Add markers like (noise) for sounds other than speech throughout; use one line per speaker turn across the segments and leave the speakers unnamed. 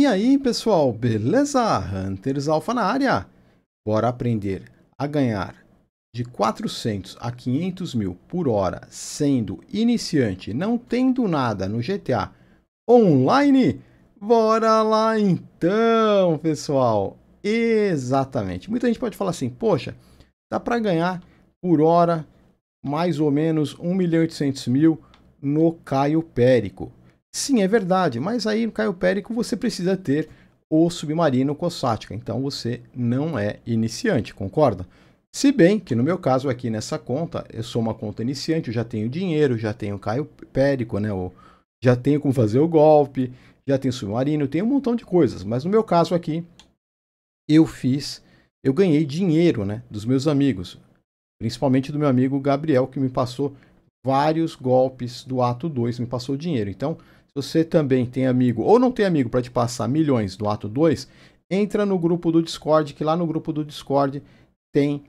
E aí, pessoal, beleza? Hunters Alpha na área. Bora aprender a ganhar de 400 a 500 mil por hora sendo iniciante, não tendo nada no GTA Online? Bora lá então, pessoal. Exatamente. Muita gente pode falar assim, poxa, dá para ganhar por hora mais ou menos 1 milhão e 800 mil no Caio Périco. Sim, é verdade, mas aí no Caio Périco você precisa ter o submarino sática. então você não é iniciante, concorda? Se bem que no meu caso aqui nessa conta, eu sou uma conta iniciante, eu já tenho dinheiro, já tenho Caio Périco, né? Eu já tenho como fazer o golpe, já tenho submarino, tenho um montão de coisas, mas no meu caso aqui, eu fiz, eu ganhei dinheiro, né? Dos meus amigos, principalmente do meu amigo Gabriel, que me passou vários golpes do ato 2, me passou dinheiro. Então, você também tem amigo ou não tem amigo para te passar milhões do ato 2, entra no grupo do Discord, que lá no grupo do Discord tem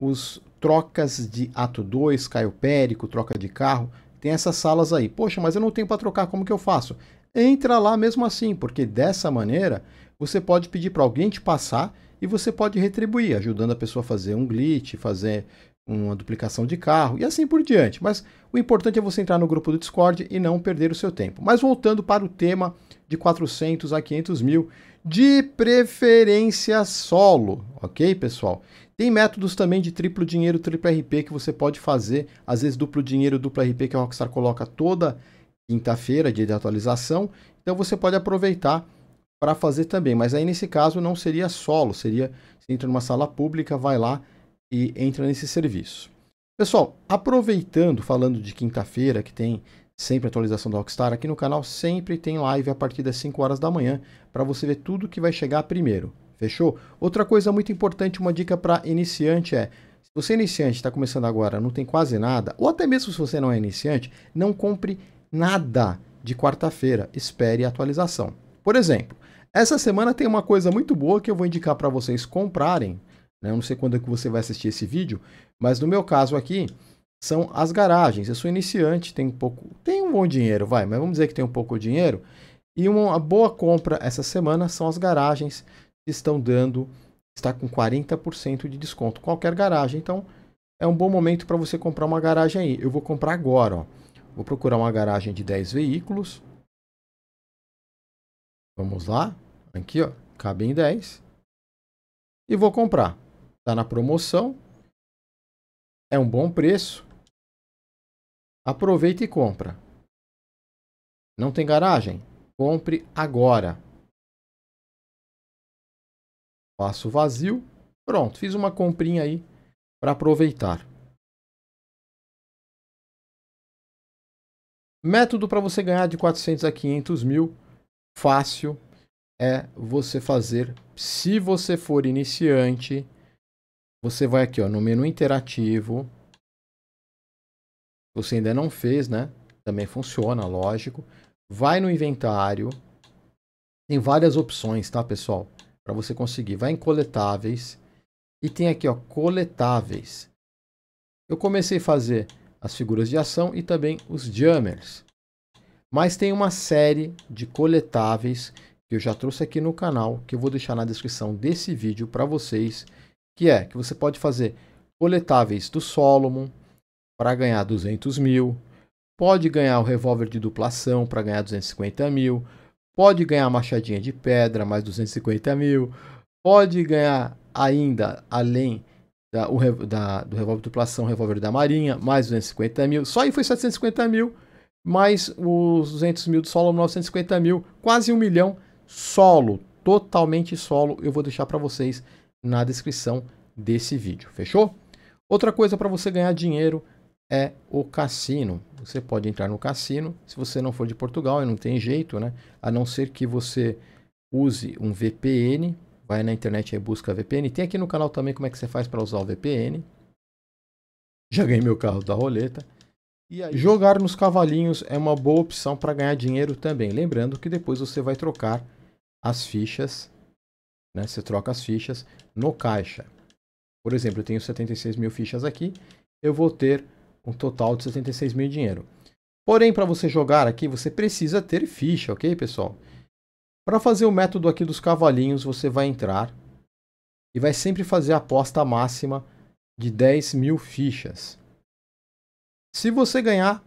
os trocas de ato 2, Périco, troca de carro, tem essas salas aí. Poxa, mas eu não tenho para trocar, como que eu faço? Entra lá mesmo assim, porque dessa maneira você pode pedir para alguém te passar e você pode retribuir, ajudando a pessoa a fazer um glitch, fazer uma duplicação de carro e assim por diante. Mas o importante é você entrar no grupo do Discord e não perder o seu tempo. Mas voltando para o tema de 400 a 500 mil, de preferência solo, ok, pessoal? Tem métodos também de triplo dinheiro, triplo RP que você pode fazer, às vezes duplo dinheiro, duplo RP que a Rockstar coloca toda quinta-feira, dia de atualização. Então você pode aproveitar para fazer também, mas aí nesse caso não seria solo, seria você entra numa sala pública, vai lá e entra nesse serviço. Pessoal, aproveitando, falando de quinta-feira, que tem sempre atualização do Rockstar, aqui no canal sempre tem live a partir das 5 horas da manhã para você ver tudo que vai chegar primeiro. Fechou? Outra coisa muito importante, uma dica para iniciante é: se você é iniciante, está começando agora, não tem quase nada, ou até mesmo se você não é iniciante, não compre nada de quarta-feira, espere a atualização. Por exemplo, essa semana tem uma coisa muito boa que eu vou indicar para vocês comprarem né? Eu não sei quando é que você vai assistir esse vídeo, mas no meu caso aqui são as garagens. Eu sou iniciante, tenho um pouco, tem um bom dinheiro, vai, mas vamos dizer que tem um pouco de dinheiro. E uma boa compra essa semana são as garagens que estão dando, está com 40% de desconto. Qualquer garagem, então é um bom momento para você comprar uma garagem aí. Eu vou comprar agora, ó. Vou procurar uma garagem de 10
veículos. Vamos lá. Aqui, ó. Cabe em 10. E vou comprar. Tá na promoção. É um bom preço. Aproveita e compra. Não tem garagem? Compre agora. Passo vazio. Pronto, fiz uma comprinha aí para aproveitar. Método para você ganhar de 400 a 500 mil, fácil, é você fazer,
se você for iniciante, você vai aqui ó, no menu interativo. Você ainda não fez, né? Também funciona, lógico. Vai no inventário. Tem várias opções, tá, pessoal? Para você conseguir. Vai em coletáveis. E tem aqui, ó, coletáveis. Eu comecei a fazer as figuras de ação e também os jammers. Mas tem uma série de coletáveis que eu já trouxe aqui no canal, que eu vou deixar na descrição desse vídeo para vocês que é que você pode fazer coletáveis do Solomon para ganhar 200 mil, pode ganhar o revólver de duplação para ganhar 250 mil, pode ganhar a machadinha de pedra mais 250 mil, pode ganhar ainda além da, o, da, do revólver de duplação, revólver da marinha mais 250 mil, só aí foi 750 mil, mais os 200 mil do Solomon, 950 mil, quase um milhão solo, totalmente solo, eu vou deixar para vocês na descrição desse vídeo, fechou? Outra coisa para você ganhar dinheiro é o cassino. Você pode entrar no cassino, se você não for de Portugal, e não tem jeito, né? A não ser que você use um VPN, vai na internet e busca VPN. Tem aqui no canal também como é que você faz para usar o VPN. Já ganhei meu carro da roleta. Jogar nos cavalinhos é uma boa opção para ganhar dinheiro também. Lembrando que depois você vai trocar as fichas né? Você troca as fichas no caixa. Por exemplo, eu tenho 76 mil fichas aqui, eu vou ter um total de 76 mil dinheiro. Porém, para você jogar aqui, você precisa ter ficha, ok, pessoal? Para fazer o método aqui dos cavalinhos, você vai entrar e vai sempre fazer a aposta máxima de 10 mil fichas. Se você ganhar,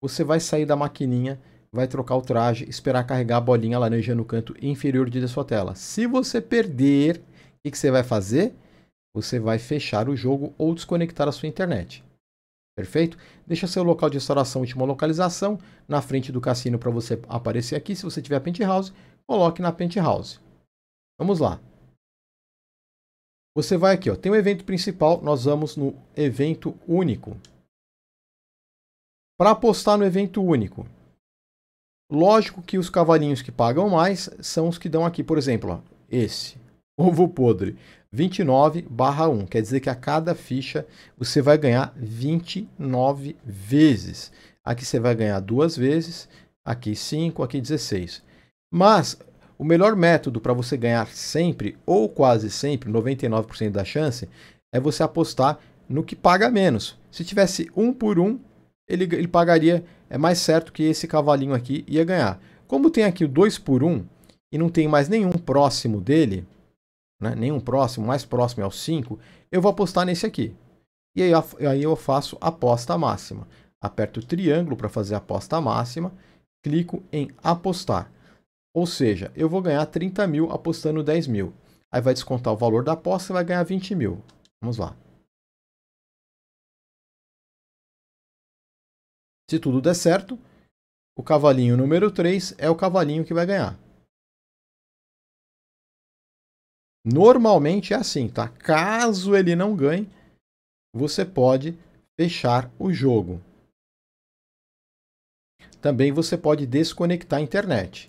você vai sair da maquininha vai trocar o traje, esperar carregar a bolinha laranja no canto inferior da sua tela. Se você perder, o que, que você vai fazer? Você vai fechar o jogo ou desconectar a sua internet. Perfeito? Deixa seu local de restauração última localização na frente do cassino para você aparecer aqui. Se você tiver penthouse, coloque na penthouse. Vamos lá.
Você vai aqui, ó, tem o um evento principal, nós vamos no evento único. Para apostar no evento único,
Lógico que os cavalinhos que pagam mais são os que dão aqui, por exemplo, ó, esse, ovo podre, 29 1. Quer dizer que a cada ficha você vai ganhar 29 vezes. Aqui você vai ganhar duas vezes, aqui 5, aqui 16. Mas o melhor método para você ganhar sempre, ou quase sempre, 99% da chance, é você apostar no que paga menos. Se tivesse um por um, ele, ele pagaria é mais certo que esse cavalinho aqui ia ganhar. Como tem aqui o 2 por 1 um, e não tem mais nenhum próximo dele, né, nenhum próximo, mais próximo é o 5, eu vou apostar nesse aqui. E aí, aí eu faço aposta máxima. Aperto o triângulo para fazer a aposta máxima, clico em apostar. Ou seja, eu vou ganhar 30 mil apostando 10 mil.
Aí vai descontar o valor da aposta e vai ganhar 20 mil. Vamos lá. Se tudo der certo, o cavalinho número 3 é o cavalinho que vai ganhar.
Normalmente é assim, tá? Caso ele não ganhe, você pode
fechar o jogo. Também você pode desconectar a internet.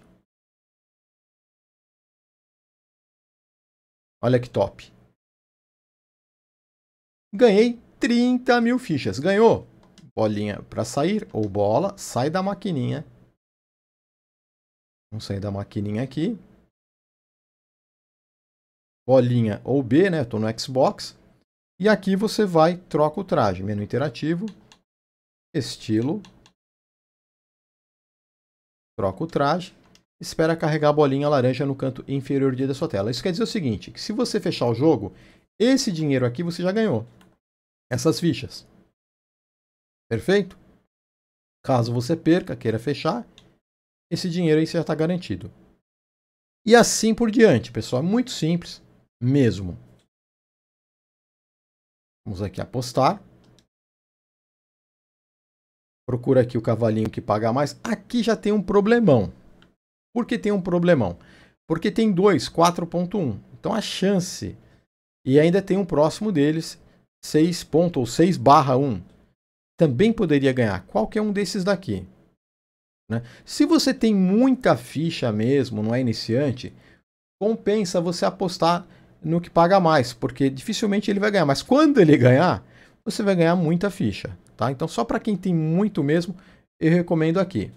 Olha que top. Ganhei 30
mil fichas. Ganhou? bolinha para sair, ou bola, sai da maquininha.
Vamos sair da maquininha aqui. Bolinha ou B, né? Estou no Xbox. E aqui você vai, troca o traje.
Menu interativo, estilo, troca o traje, espera carregar a bolinha laranja no canto inferior da sua tela. Isso quer dizer o seguinte, que se você fechar o jogo, esse dinheiro aqui você já ganhou. Essas fichas. Perfeito? Caso você perca, queira fechar, esse dinheiro aí já está garantido. E assim por diante, pessoal. É muito simples
mesmo. Vamos aqui apostar. Procura aqui o cavalinho que paga mais. Aqui já tem um
problemão. Por que tem um problemão? Porque tem dois, 4.1. Então a chance. E ainda tem um próximo deles, 6. ou 6 barra 1 também poderia ganhar qualquer um desses daqui. Né? Se você tem muita ficha mesmo, não é iniciante, compensa você apostar no que paga mais, porque dificilmente ele vai ganhar. Mas quando ele ganhar, você vai ganhar muita ficha. Tá? Então, só para quem tem muito mesmo, eu recomendo aqui.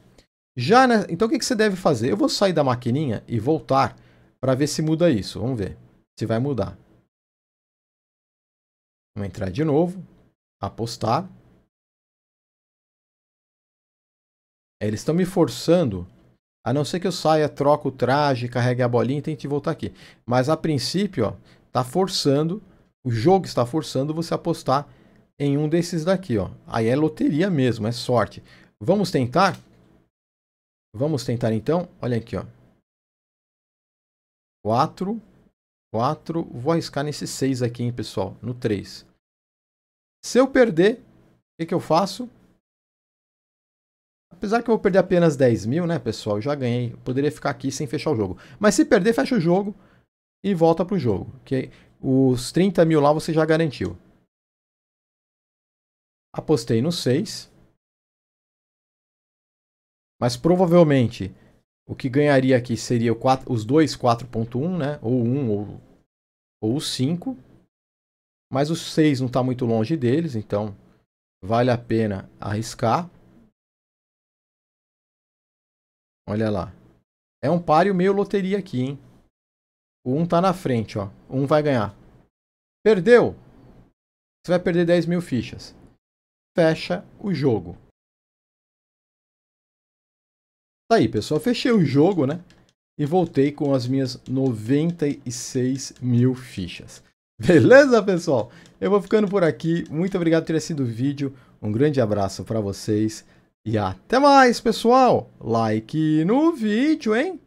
Já Então, o que, que você deve fazer? Eu vou sair da maquininha e voltar para ver se muda isso. Vamos ver
se vai mudar. Vamos entrar de novo, apostar. É, eles estão me forçando,
a não ser que eu saia, troque o traje, carregue a bolinha e tente voltar aqui. Mas a princípio, ó, tá forçando, o jogo está forçando você apostar em um desses daqui, ó. Aí é loteria mesmo, é sorte. Vamos tentar? Vamos tentar então? Olha aqui, ó. 4, 4, vou arriscar nesse 6 aqui, hein, pessoal, no 3. Se eu perder, o que, que eu faço? Apesar que eu vou perder apenas 10 mil, né, pessoal? Eu já ganhei. Eu poderia ficar aqui sem fechar o jogo. Mas se perder, fecha o jogo e volta
pro jogo. Okay? Os 30 mil lá você já garantiu. Apostei no 6. Mas
provavelmente o que ganharia aqui seria 4, os dois 4.1, né? Ou 1 ou,
ou 5. Mas o 6 não está muito longe deles, então vale a pena arriscar. Olha lá. É um páreo meio loteria aqui, hein? O um tá na frente, ó. Um vai ganhar. Perdeu! Você vai perder 10 mil fichas. Fecha o jogo. Tá aí, pessoal. Fechei o jogo, né? E voltei com as minhas 96
mil fichas. (laughs) Beleza, pessoal? Eu vou ficando por aqui. Muito obrigado por ter assistido o vídeo. Um grande abraço para vocês. E até mais, pessoal! Like no vídeo, hein?